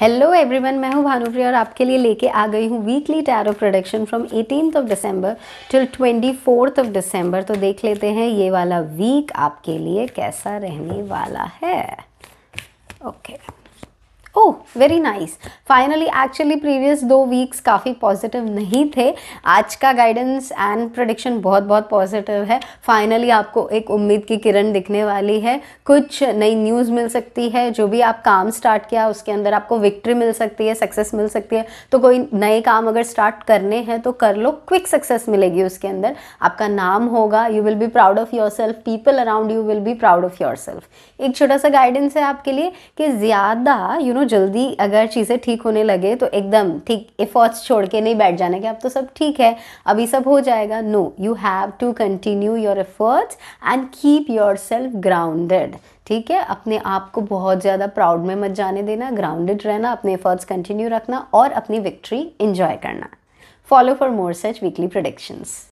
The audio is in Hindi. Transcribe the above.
हेलो एवरीवन मैं हूं भानुप्रिया और आपके लिए लेके आ गई हूं weekly tarot production from eighteen of December till twenty fourth of December तो देख लेते हैं ये वाला वीक आपके लिए कैसा रहने वाला है okay okay. Very nice finally actually previous दो वीक्स काफ़ी पॉजिटिव नहीं थे आज का गाइडेंस एंड प्रोडिक्शन बहुत बहुत पॉजिटिव है फाइनली आपको एक उम्मीद की किरण दिखने वाली है कुछ नई न्यूज़ मिल सकती है जो भी आप काम स्टार्ट किया उसके अंदर आपको विक्ट्री मिल सकती है सक्सेस मिल सकती है तो कोई नए काम अगर स्टार्ट करने हैं तो कर लो क्विक सक्सेस मिलेगी उसके अंदर आपका नाम होगा you will be proud of yourself people around you will be proud of yourself एक छोटा सा गाइडेंस है आपके लिए कि ज़्यादा यू नो जल्दी भी अगर चीज़ें ठीक होने लगे तो एकदम ठीक एफर्ट्स छोड़ के नहीं बैठ जाना कि अब तो सब ठीक है अभी सब हो जाएगा no you have to continue your efforts and keep yourself grounded ठीक है अपने आप को बहुत ज़्यादा प्राउड में मत जाने देना ग्राउंडेड रहना अपने एफर्ट्स कंटिन्यू रखना और अपनी विक्ट्री इंजॉय करना follow for more such weekly predictions